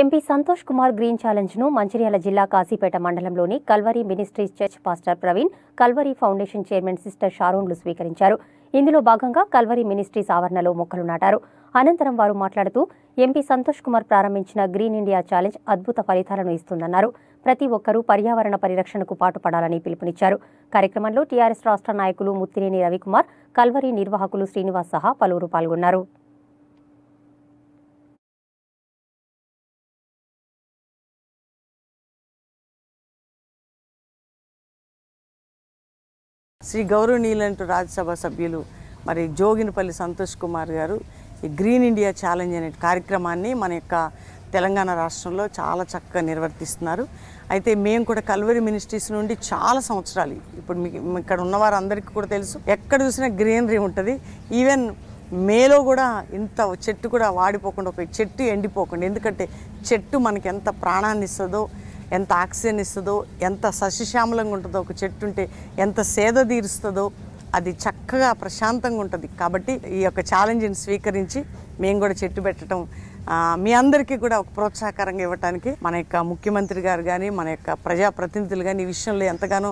MP Santosh Kumar green challenge ను మంచిర్యాల జిల్లా కాశీపేట మండలంలోని Calvary ministries church pastor Praveen Calvary foundation chairman sister షారోన్లు స్వీకరించారు ఇందులో భాగంగా కల్వరీ మినిస్ట్రీస్ ఆవరణలో మొక్కలు నాటారు అనంతరం వారు మాట్లాడుతూ ఎంపీ సంతోష్ కుమార్ ప్రారంభించిన గ్రీన్ ఇండియా ఛాలెంజ్ అద్భుత ఫలితాలను ఇస్తుందన్నారు ప్రతి ఒక్కరూ పర్యావరణ పరిరక్షణకు పాటుపడాలని పిలుపునిచ్చారు కార్యక్రమంలో టీఆర్ఎస్ రాష్ట్ర నాయకులు ముత్తినేని రవికుమార్ కల్వరీ నిర్వాహకులు శ్రీనివాస్ సహా పలువురు పాల్గొన్నారు శ్రీ గౌరవనీయులంటూ రాజ్యసభ సభ్యులు మరి జోగినపల్లి సంతోష్ కుమార్ గారు ఈ గ్రీన్ ఇండియా ఛాలెంజ్ అనే కార్యక్రమాన్ని మన యొక్క తెలంగాణ రాష్ట్రంలో చాలా చక్కగా నిర్వర్తిస్తున్నారు అయితే మేము కూడా కల్వరి మినిస్ట్రీస్ నుండి చాలా సంవత్సరాలు ఇప్పుడు మీకు ఇక్కడ ఉన్న వారందరికీ కూడా తెలుసు ఎక్కడ చూసినా గ్రీనరీ ఉంటుంది ఈవెన్ మేలో కూడా ఇంత చెట్టు కూడా వాడిపోకుండా ఒక చెట్టు ఎండిపోకుండా ఎందుకంటే చెట్టు మనకి ఎంత ప్రాణాన్ని ఇస్తుందో ఎంత ఆక్సిజన్ ఇస్తుందో ఎంత సస్యశ్యామలంగా ఉంటుందో ఒక చెట్టు ఉంటే ఎంత సేద తీరుస్తుందో అది చక్కగా ప్రశాంతంగా ఉంటుంది కాబట్టి ఈ యొక్క ఛాలెంజ్ని స్వీకరించి మేము కూడా చెట్టు పెట్టడం మీ అందరికీ కూడా ఒక ప్రోత్సాహకరంగా ఇవ్వడానికి మన యొక్క ముఖ్యమంత్రి గారు కానీ మన యొక్క ప్రజాప్రతినిధులు కానీ ఈ విషయంలో ఎంతగానో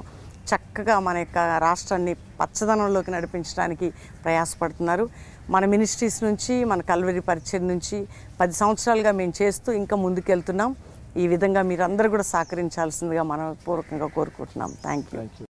చక్కగా మన యొక్క రాష్ట్రాన్ని పచ్చదనంలోకి నడిపించడానికి ప్రయాసపడుతున్నారు మన మినిస్ట్రీస్ నుంచి మన కల్వరి పరిచయం నుంచి పది సంవత్సరాలుగా మేము చేస్తూ ఇంకా ముందుకెళ్తున్నాం ఈ విధంగా మీరు అందరూ కూడా సహకరించాల్సిందిగా మనపూర్వకంగా కోరుకుంటున్నాం థ్యాంక్ యూ